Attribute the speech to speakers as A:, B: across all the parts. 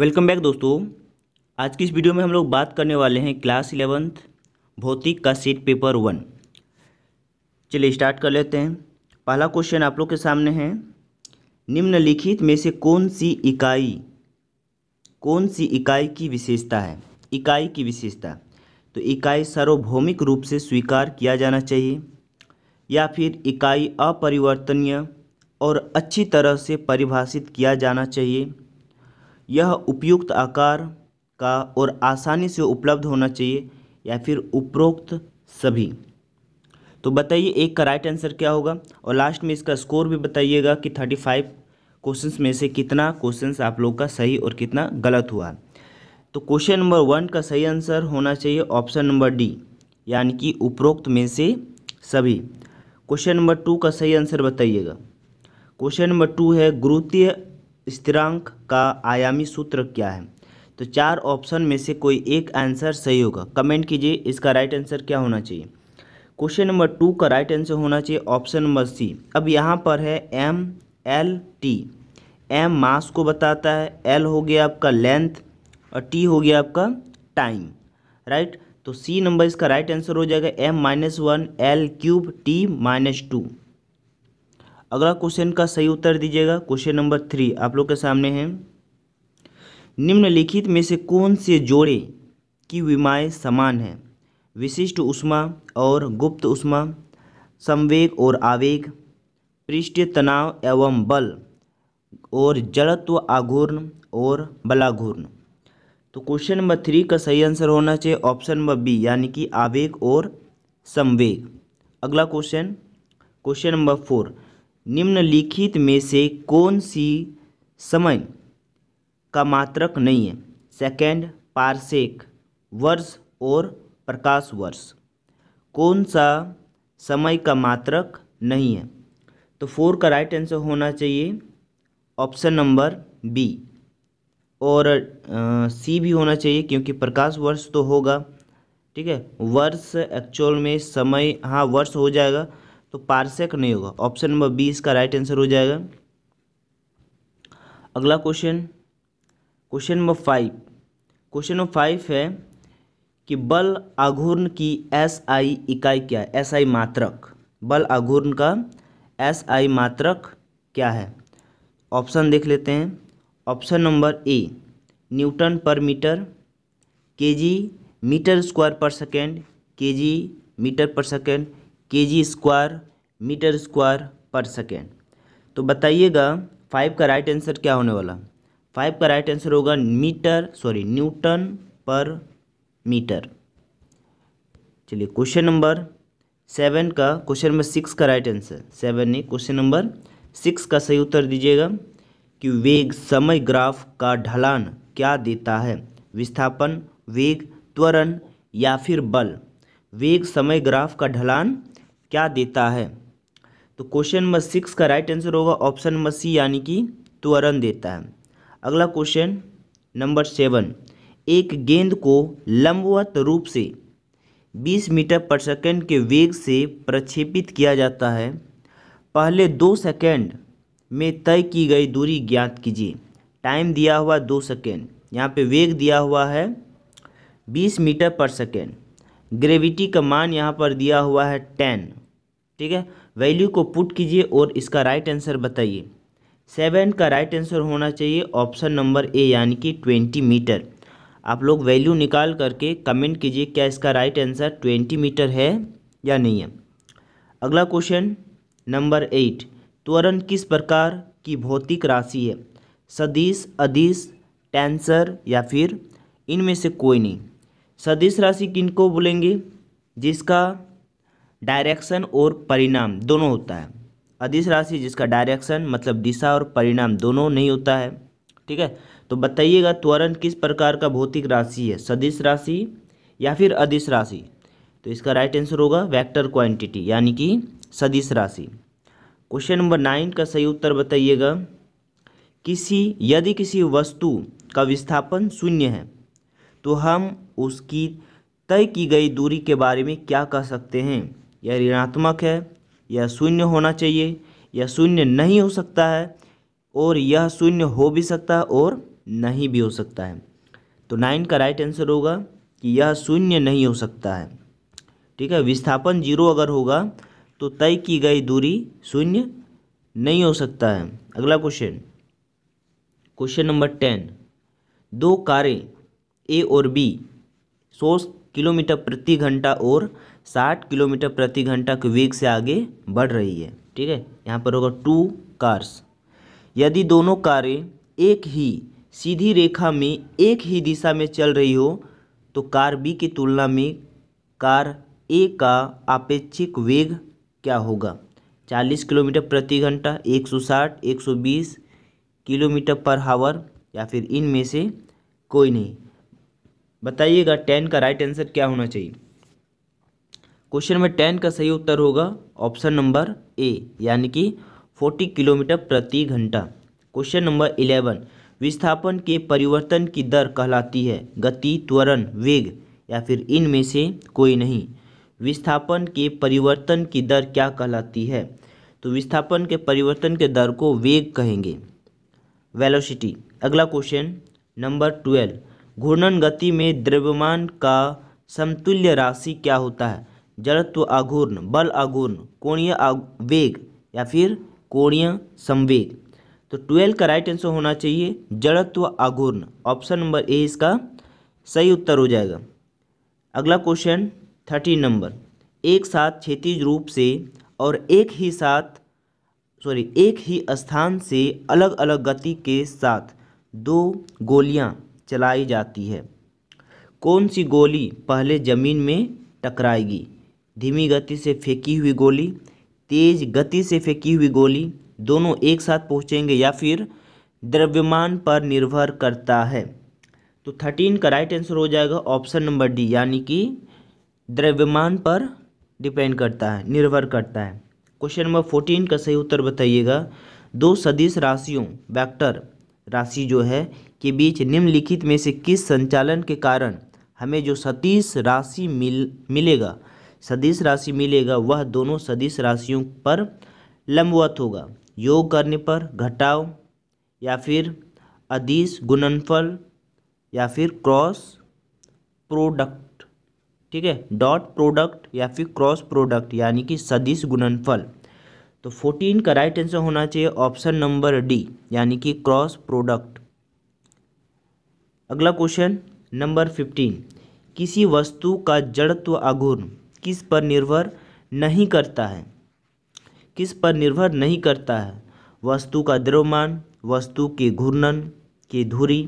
A: welcome back दोस्तों आज की इस वीडियो में हम लोग बात करने वाले हैं क्लास इलेवेंथ भौतिक का सीट पेपर वन चलिए स्टार्ट कर लेते हैं पहला क्वेश्चन आप लोग के सामने है निम्नलिखित में से कौन सी इकाई कौन सी इकाई की विशेषता है इकाई की विशेषता तो इकाई सार्वभौमिक रूप से स्वीकार किया जाना चाहिए या फिर इकाई अपरिवर्तनीय और अच्छी तरह से परिभाषित किया जाना चाहिए यह उपयुक्त आकार का और आसानी से उपलब्ध होना चाहिए या फिर उपरोक्त सभी तो बताइए एक का राइट आंसर क्या होगा और लास्ट में इसका स्कोर भी बताइएगा कि थर्टी फाइव क्वेश्चन में से कितना क्वेश्चन आप लोग का सही और कितना गलत हुआ तो क्वेश्चन नंबर वन का सही आंसर होना चाहिए ऑप्शन नंबर डी यानी कि उपरोक्त में से सभी क्वेश्चन नंबर टू का सही आंसर बताइएगा क्वेश्चन नंबर टू है गुरुत्वीय स्थिरांक का आयामी सूत्र क्या है तो चार ऑप्शन में से कोई एक आंसर सही होगा कमेंट कीजिए इसका राइट आंसर क्या होना चाहिए क्वेश्चन नंबर टू का राइट आंसर होना चाहिए ऑप्शन नंबर सी अब यहाँ पर है M L T M mass को बताता है एल हो गया आपका लेंथ और टी हो गया आपका टाइम राइट तो सी नंबर इसका राइट आंसर हो जाएगा M minus one L cube T minus two अगला क्वेश्चन का सही उत्तर दीजिएगा क्वेश्चन नंबर थ्री आप लोग के सामने है निम्नलिखित में से कौन से जोड़े की विमाएँ समान हैं विशिष्ट उष्मा और गुप्त उष्मा संवेग और आवेग पृष्ठ तनाव एवं बल और जड़त्व आघूर्ण और बलाघूर्ण तो क्वेश्चन नंबर थ्री का सही आंसर होना चाहिए ऑप्शन नंबर बी यानी कि आवेग और संवेग अगला क्वेश्चन क्वेश्चन नंबर फोर निम्नलिखित में से कौन सी समय का मात्रक नहीं है सेकेंड पार्सेक वर्ष और प्रकाश वर्ष कौन सा समय का मात्रक नहीं है तो फोर का राइट आंसर होना चाहिए ऑप्शन नंबर बी और सी भी होना चाहिए क्योंकि प्रकाश वर्ष तो होगा ठीक है वर्ष एक्चुअल में समय हाँ वर्ष हो जाएगा तो पार्सेक नहीं होगा ऑप्शन नंबर बी इसका राइट आंसर हो जाएगा अगला question question number five question number five है कि बल आघूर्ण की एस आई इकाई क्या है एस आई मात्रक बल आघूर्ण का एस आई मात्रक क्या है ऑप्शन देख लेते हैं option number A newton per meter KG meter square per second KG meter per second K G square meter square per second तो बताइएगा फाइव का राइट आंसर क्या होने वाला फाइव का राइट आंसर होगा meter sorry newton per meter चलिए question number seven का क्वेश्चन नंबर सिक्स का राइट आंसर सेवन नहीं क्वेश्चन नंबर सिक्स का सही उत्तर दीजिएगा कि वेग समय ग्राफ का ढलान क्या देता है विस्थापन वेग त्वरण या फिर बल वेग समय ग्राफ का ढलान क्या देता है तो क्वेश्चन नंबर सिक्स का राइट आंसर होगा ऑप्शन नंबर सी यानी कि त्वरण देता है अगला क्वेश्चन नंबर सेवन एक गेंद को लंबवत रूप से 20 मीटर पर सेकेंड के वेग से प्रक्षेपित किया जाता है पहले दो सेकेंड में तय की गई दूरी ज्ञात कीजिए टाइम दिया हुआ दो सेकेंड यहाँ पे वेग दिया हुआ है 20 मीटर पर सेकेंड ग्रेविटी का मान यहाँ पर दिया हुआ है टेन ठीक है वैल्यू को पुट कीजिए और इसका राइट आंसर बताइए सेवन का राइट आंसर होना चाहिए ऑप्शन नंबर ए यानी कि ट्वेंटी मीटर आप लोग वैल्यू निकाल करके कमेंट कीजिए क्या इसका राइट आंसर ट्वेंटी मीटर है या नहीं है अगला क्वेश्चन नंबर एट त्वरण किस प्रकार की भौतिक राशि है सदिश अदिश टेंसर या फिर इनमें से कोई नहीं सदिश राशि किनको बोलेंगे जिसका डायरेक्शन और परिणाम दोनों होता है अधिश राशि जिसका डायरेक्शन मतलब दिशा और परिणाम दोनों नहीं होता है ठीक है तो बताइएगा त्वरण किस प्रकार का भौतिक राशि है सदिश राशि या फिर अधिश राशि तो इसका राइट आंसर होगा वेक्टर क्वांटिटी यानी कि सदिश राशि क्वेश्चन नंबर नाइन का सही उत्तर बताइएगा किसी यदि किसी वस्तु का विस्थापन शून्य है तो हम उसकी तय की गई दूरी के बारे में क्या कह सकते हैं यह ऋणात्मक है यह शून्य होना चाहिए यह शून्य नहीं हो सकता है और यह शून्य हो भी सकता है और नहीं भी हो सकता है तो नाइन का राइट आंसर होगा कि यह शून्य नहीं हो सकता है ठीक है विस्थापन जीरो अगर होगा तो तय की गई दूरी शून्य नहीं हो सकता है अगला क्वेश्चन क्वेश्चन नंबर टेन दो कारें ए और बी सौ किलोमीटर प्रति घंटा और साठ किलोमीटर प्रति घंटा के वेग से आगे बढ़ रही है ठीक है यहाँ पर होगा टू कार्स यदि दोनों कारें एक ही सीधी रेखा में एक ही दिशा में चल रही हो तो कार बी की तुलना में कार ए का अपेक्षिक वेग क्या होगा 40 किलोमीटर प्रति घंटा 160, 120 किलोमीटर पर हावर या फिर इनमें से कोई नहीं बताइएगा टेन का राइट आंसर क्या होना चाहिए क्वेश्चन में टेन का सही उत्तर होगा ऑप्शन नंबर ए यानी कि फोर्टी किलोमीटर प्रति घंटा क्वेश्चन नंबर इलेवन विस्थापन के परिवर्तन की दर कहलाती है गति त्वरण वेग या फिर इनमें से कोई नहीं विस्थापन के परिवर्तन की दर क्या कहलाती है तो विस्थापन के परिवर्तन के दर को वेग कहेंगे वेलोसिटी अगला क्वेश्चन नंबर ट्वेल्व घूर्णन गति में द्रव्यमान का समतुल्य राशि क्या होता है जड़त्व आघूर्ण बल आघूर्ण कोणीय वेग या फिर कोणीय संवेग तो ट्वेल्व का राइट आंसर होना चाहिए जड़त्व आघूर्ण ऑप्शन नंबर ए इसका सही उत्तर हो जाएगा अगला क्वेश्चन थर्टीन नंबर एक साथ क्षेत्रीय रूप से और एक ही साथ सॉरी एक ही स्थान से अलग अलग गति के साथ दो गोलियां चलाई जाती है कौन सी गोली पहले ज़मीन में टकराएगी धीमी गति से फेंकी हुई गोली तेज गति से फेंकी हुई गोली दोनों एक साथ पहुँचेंगे या फिर द्रव्यमान पर निर्भर करता है तो थर्टीन का राइट आंसर हो जाएगा ऑप्शन नंबर डी यानी कि द्रव्यमान पर डिपेंड करता है निर्भर करता है क्वेश्चन नंबर फोर्टीन का सही उत्तर बताइएगा दो सदिश राशियों वेक्टर राशि जो है के बीच निम्नलिखित में से किस संचालन के कारण हमें जो सदिश राशि मिल मिलेगा सदिश राशि मिलेगा वह दोनों सदिश राशियों पर लंबवत होगा योग करने पर घटाव या फिर अधिस गुणनफल या फिर क्रॉस प्रोडक्ट ठीक है डॉट प्रोडक्ट या फिर क्रॉस प्रोडक्ट यानी कि सदिश गुणनफल तो फोर्टीन का राइट आंसर होना चाहिए ऑप्शन नंबर डी यानी कि क्रॉस प्रोडक्ट अगला क्वेश्चन नंबर फिफ्टीन किसी वस्तु का जड़त्व अगुण किस पर निर्भर नहीं करता है किस पर निर्भर नहीं करता है वस्तु का द्रव्यमान वस्तु के घूर्णन की धुरी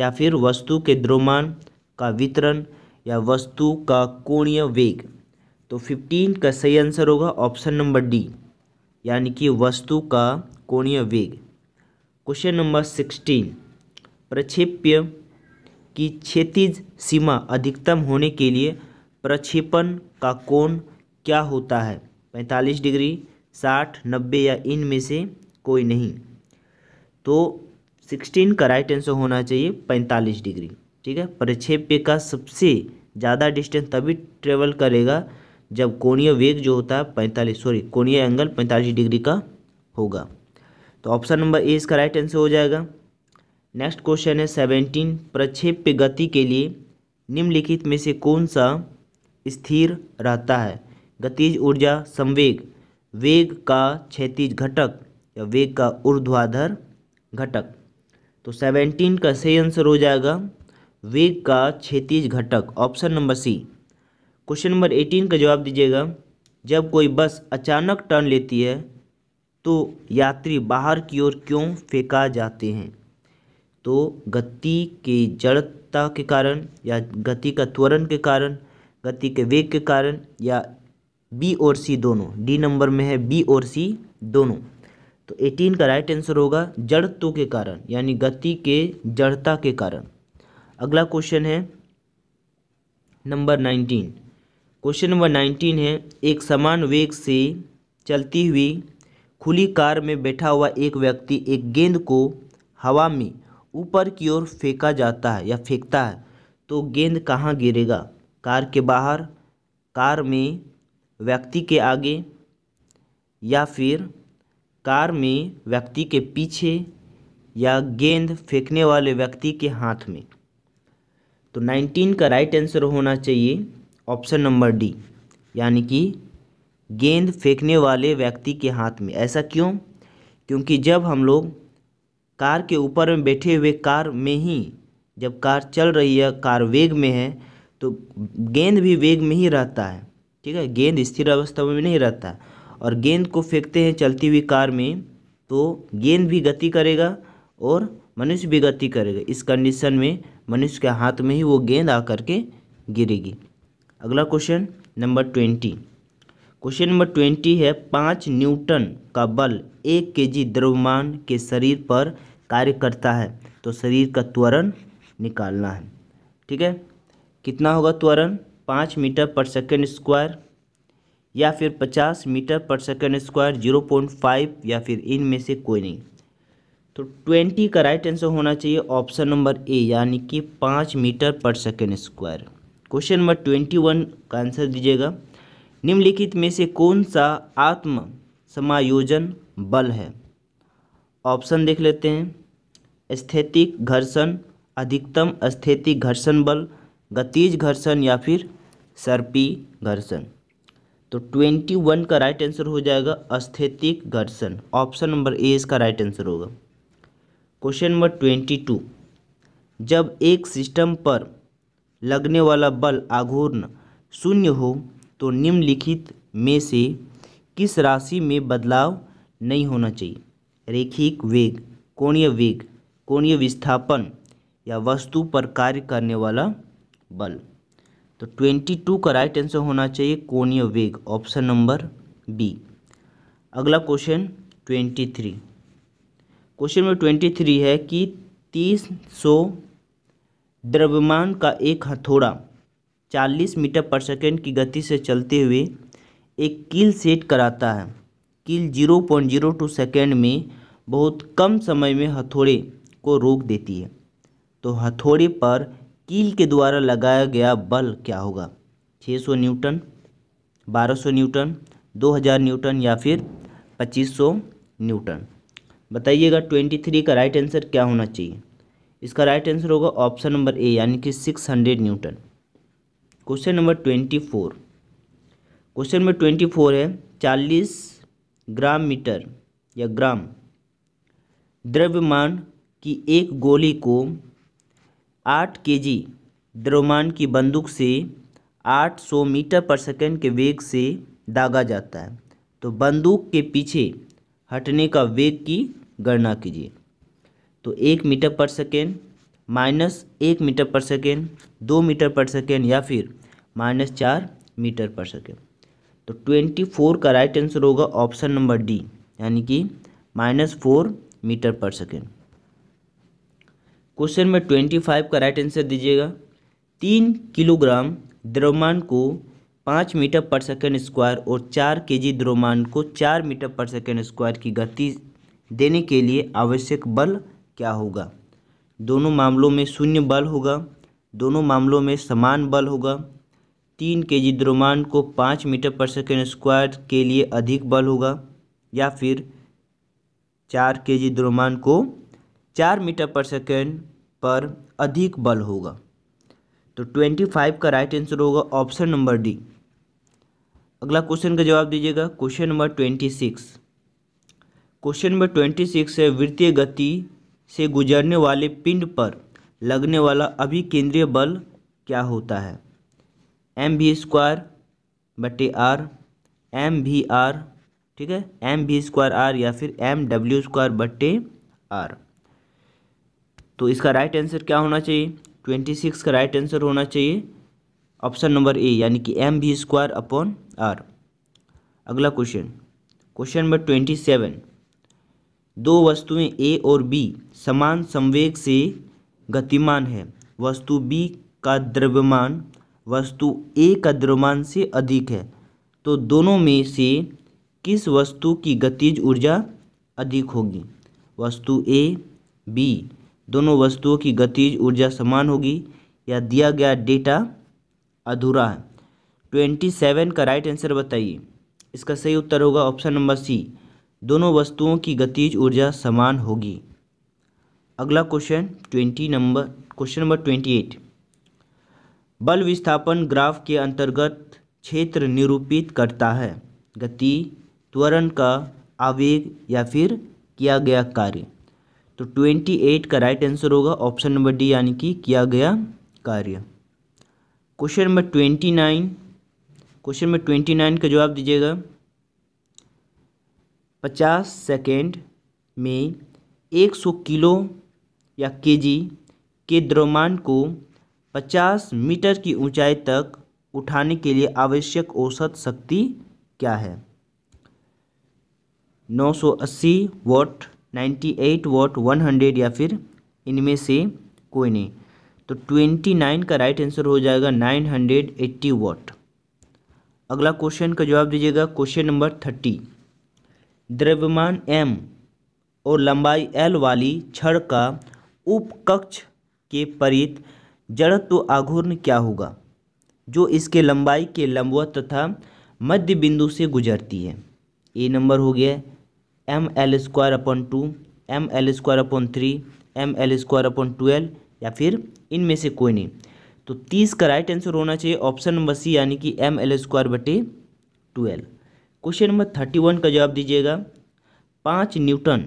A: या फिर वस्तु के द्रव्यमान का वितरण या वस्तु का कोणीय वेग तो फिफ्टीन का सही आंसर होगा ऑप्शन नंबर डी यानी कि वस्तु का कोणीय वेग क्वेश्चन नंबर सिक्सटीन प्रक्षेप्य की क्षैतिज सीमा अधिकतम होने के लिए प्रक्षेपण का कोण क्या होता है पैंतालीस डिग्री साठ नब्बे या इन में से कोई नहीं तो सिक्सटीन का राइट आंसर होना चाहिए पैंतालीस डिग्री ठीक है प्रक्षेप्य का सबसे ज़्यादा डिस्टेंस तभी ट्रेवल करेगा जब कोणीय वेग जो होता है पैंतालीस सॉरी कोणीय एंगल पैंतालीस डिग्री का होगा तो ऑप्शन नंबर ए इसका राइट आंसर हो जाएगा नेक्स्ट क्वेश्चन है सेवेंटीन प्रक्षेप्य गति के लिए निम्नलिखित में से कौन सा स्थिर रहता है गतिज ऊर्जा संवेग वेग का क्षैतिज घटक या वेग का ऊर्ध्वाधर घटक तो सेवेंटीन का सही आंसर हो जाएगा वेग का क्षैतिज घटक option number C question number eighteen का जवाब दीजिएगा जब कोई बस अचानक टर्न लेती है तो यात्री बाहर की ओर क्यों फेंका जाते हैं तो गति के जड़ता के कारण या गति का त्वरण के कारण गति के वेग के कारण या बी और सी दोनों डी नंबर में है बी और सी दोनों तो 18 का राइट आंसर होगा जड़त्व के कारण यानी गति के जड़ता के कारण अगला क्वेश्चन है नंबर 19 क्वेश्चन नंबर 19 है एक समान वेग से चलती हुई खुली कार में बैठा हुआ एक व्यक्ति एक गेंद को हवा में ऊपर की ओर फेंका जाता है या फेंकता है तो गेंद कहाँ गिरेगा कार के बाहर कार में व्यक्ति के आगे या फिर कार में व्यक्ति के पीछे या गेंद फेंकने वाले व्यक्ति के हाथ में तो नाइनटीन का राइट आंसर होना चाहिए ऑप्शन नंबर डी यानी कि गेंद फेंकने वाले व्यक्ति के हाथ में ऐसा क्यों क्योंकि जब हम लोग कार के ऊपर में बैठे हुए कार में ही जब कार चल रही है कार वेग में है तो गेंद भी वेग में ही रहता है ठीक है गेंद स्थिर अवस्था में नहीं रहता और गेंद को फेंकते हैं चलती हुई कार में तो गेंद भी गति करेगा और मनुष्य भी गति करेगा इस कंडीशन में मनुष्य के हाथ में ही वो गेंद आकर के गिरेगी अगला question number twenty question number twenty है पाँच न्यूटन का बल एक केजी द्रव्यमान के शरीर पर कार्य करता है तो शरीर का त्वरण निकालना है ठीक है कितना होगा त्वरण पाँच मीटर पर सेकेंड स्क्वायर या फिर पचास meter per second square zero point five या फिर इन में से कोई नहीं तो ट्वेंटी का राइट आंसर होना चाहिए ऑप्शन नंबर ए यानी कि पाँच meter per second square question number twenty one का आंसर दीजिएगा निम्नलिखित में से कौन सा आत्म समायोजन बल है ऑप्शन देख लेते हैं स्थैतिक घर्षण अधिकतम स्थैतिक घर्षण बल गतिज घर्षण या फिर सर्पी घर्षण तो ट्वेंटी वन का राइट आंसर हो जाएगा अस्थैतिक घर्षण ऑप्शन नंबर ए इसका राइट आंसर होगा क्वेश्चन नंबर ट्वेंटी टू जब एक सिस्टम पर लगने वाला बल आघूर्ण शून्य हो तो निम्नलिखित में से किस राशि में बदलाव नहीं होना चाहिए रेखिक वेग कोणीय वेग कोणीय विस्थापन या वस्तु पर कार्य करने वाला बल तो ट्वेंटी टू का राइट आंसर होना चाहिए कोणीय वेग ऑप्शन नंबर बी अगला question twenty three question number twenty three है कि तीस सौ द्रव्यमान का एक हथौड़ा चालीस मीटर पर सेकेंड की गति से चलते हुए एक कील सेट कराता है कील zero point zero two second में बहुत कम समय में हथौड़े को रोक देती है तो हथौड़े पर कील के द्वारा लगाया गया बल क्या होगा 600 न्यूटन 1200 न्यूटन 2000 न्यूटन या फिर 2500 न्यूटन बताइएगा 23 का राइट आंसर क्या होना चाहिए इसका राइट आंसर होगा ऑप्शन नंबर ए यानी कि 600 newton question number 24 question number 24 है 40 ग्राम मीटर या ग्राम द्रव्यमान कि एक गोली को आठ केजी द्रव्यमान की बंदूक से आठ सौ मीटर पर सेकंड के वेग से दागा जाता है तो बंदूक के पीछे हटने का वेग की गणना कीजिए तो एक मीटर पर सेकेंड माइनस एक मीटर पर सेकेंड दो मीटर पर सेकेंड या फिर माइनस चार मीटर पर सेकेंड तो ट्वेंटी फोर का राइट आंसर होगा ऑप्शन नंबर डी यानी कि minus four meter per second question number twenty five का राइट आंसर दीजिएगा तीन किलोग्राम द्रव्यमान को पाँच मीटर पर सेकेंड स्क्वायर और चार के जी द्रव्यमान को चार मीटर पर सेकेंड स्क्वायर की गति देने के लिए आवश्यक बल क्या होगा दोनों मामलों में शून्य बल होगा दोनों मामलों में समान बल होगा तीन के जी द्रव्यमान को पाँच मीटर पर सेकेंड स्क्वायर के लिए अधिक बल होगा या फिर चार के जी द्रव्यमान को चार मीटर पर सेकेंड पर अधिक बल होगा तो ट्वेंटी फाइव का राइट आंसर होगा ऑप्शन नंबर डी अगला क्वेश्चन का जवाब दीजिएगा question number twenty six question number twenty six है वृत्तीय गति से गुजरने वाले पिंड पर लगने वाला अभिकेंद्रीय बल क्या होता है एम भी स्क्वायर बटे आर एम भी आर ठीक है एम भी स्क्वायर आर या फिर एम डब्ल्यू स्क्वायर बटे आर तो इसका राइट आंसर क्या होना चाहिए ट्वेंटी सिक्स का राइट आंसर होना चाहिए ऑप्शन नंबर ए यानी कि M V square upon R अगला question question number twenty seven दो वस्तुएं ए और बी समान संवेग से गतिमान है वस्तु बी का द्रव्यमान वस्तु ए का द्रव्यमान से अधिक है तो दोनों में से किस वस्तु की गतिज ऊर्जा अधिक होगी वस्तु ए बी दोनों वस्तुओं की गतिज ऊर्जा समान होगी या दिया गया डेटा अधूरा है ट्वेंटी सेवन का राइट आंसर बताइए इसका सही उत्तर होगा ऑप्शन नंबर सी दोनों वस्तुओं की गतिज ऊर्जा समान होगी अगला question twenty number question number twenty eight बल विस्थापन ग्राफ के अंतर्गत क्षेत्र निरूपित करता है गति त्वरण का आवेग या फिर किया गया कार्य तो ट्वेंटी एट का राइट आंसर होगा ऑप्शन नंबर डी यानी कि किया गया कार्य question number twenty nine question number twenty nine का जवाब दीजिएगा पचास सेकेंड में एक सौ किलो या केजी के द्रव्यमान को 50 मीटर की ऊंचाई तक उठाने के लिए आवश्यक औसत शक्ति क्या है 980 वॉट 98 वॉट 100 या फिर इनमें से कोई नहीं तो 29 का राइट आंसर हो जाएगा 980 वॉट अगला क्वेश्चन का जवाब दीजिएगा क्वेश्चन नंबर थर्टी द्रव्यमान एम और लंबाई एल वाली छड़ का उपकक्ष के परित जड़त्व तो आघूर्ण क्या होगा जो इसके लंबाई के लंबवत तथा मध्य बिंदु से गुजरती है ए नंबर हो गया M L square upon two M L square upon three M L square upon twelve या फिर इनमें से कोई नहीं तो तीस का राइट आंसर होना चाहिए ऑप्शन नंबर सी यानी कि एम एल स्क्वायर बटे twelve question number thirty one का जवाब दीजिएगा पाँच न्यूटन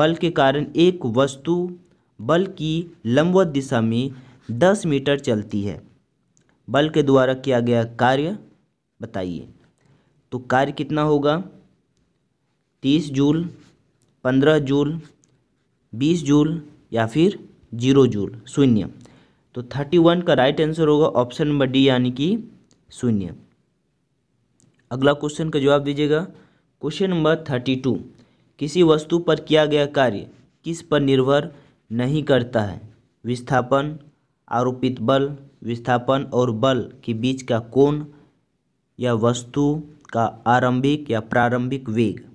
A: बल के कारण एक वस्तु बल की लंबवत दिशा में दस मीटर चलती है बल के द्वारा किया गया कार्य बताइए तो कार्य कितना होगा तीस जूल पंद्रह जूल बीस जूल या फिर जीरो जूल शून्य तो थर्टी वन का राइट आंसर होगा ऑप्शन नंबर डी यानी कि शून्य अगला क्वेश्चन का जवाब दीजिएगा क्वेश्चन नंबर थर्टी टू किसी वस्तु पर किया गया कार्य किस पर निर्भर नहीं करता है विस्थापन आरोपित बल विस्थापन और बल के बीच का कोण या वस्तु का आरंभिक या प्रारंभिक वेग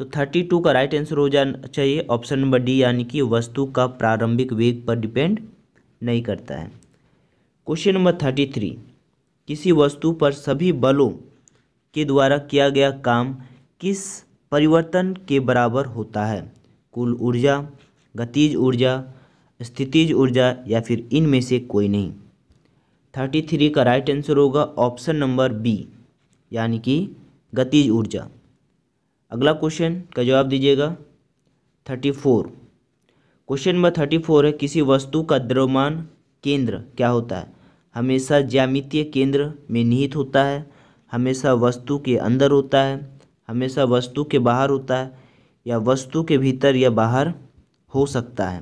A: तो थर्टी टू का राइट आंसर हो जाना चाहिए ऑप्शन नंबर डी यानी कि वस्तु का प्रारंभिक वेग पर डिपेंड नहीं करता है क्वेश्चन नंबर थर्टी थ्री किसी वस्तु पर सभी बलों के द्वारा किया गया काम किस परिवर्तन के बराबर होता है कुल ऊर्जा गतिज ऊर्जा स्थितिज ऊर्जा या फिर इनमें से कोई नहीं थर्टी थ्री का राइट आंसर होगा ऑप्शन नंबर बी यानी कि गतिज ऊर्जा अगला क्वेश्चन का जवाब दीजिएगा thirty four question number thirty four है किसी वस्तु का द्रव्यमान केंद्र क्या होता है हमेशा ज्यामितीय केंद्र में निहित होता है हमेशा वस्तु के अंदर होता है हमेशा वस्तु के बाहर होता है या वस्तु के भीतर या बाहर हो सकता है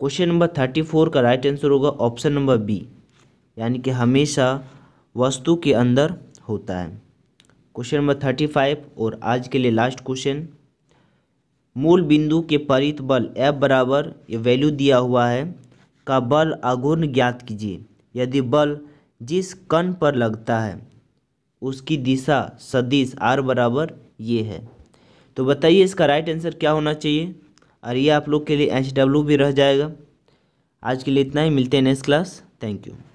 A: क्वेश्चन नंबर थर्टी फोर का राइट आंसर होगा ऑप्शन नंबर बी यानी कि हमेशा वस्तु के अंदर होता है क्वेश्चन नंबर थर्टी फाइव और आज के लिए लास्ट क्वेश्चन मूल बिंदु के परित बल एफ बराबर ये वैल्यू दिया हुआ है का बल आघूर्ण ज्ञात कीजिए यदि बल जिस कण पर लगता है उसकी दिशा सदिश आर बराबर ये है तो बताइए इसका राइट आंसर क्या होना चाहिए और ये आप लोग के लिए एच डब्ल्यू भी रह जाएगा आज के लिए इतना ही मिलते हैं नेक्स्ट क्लास थैंक यू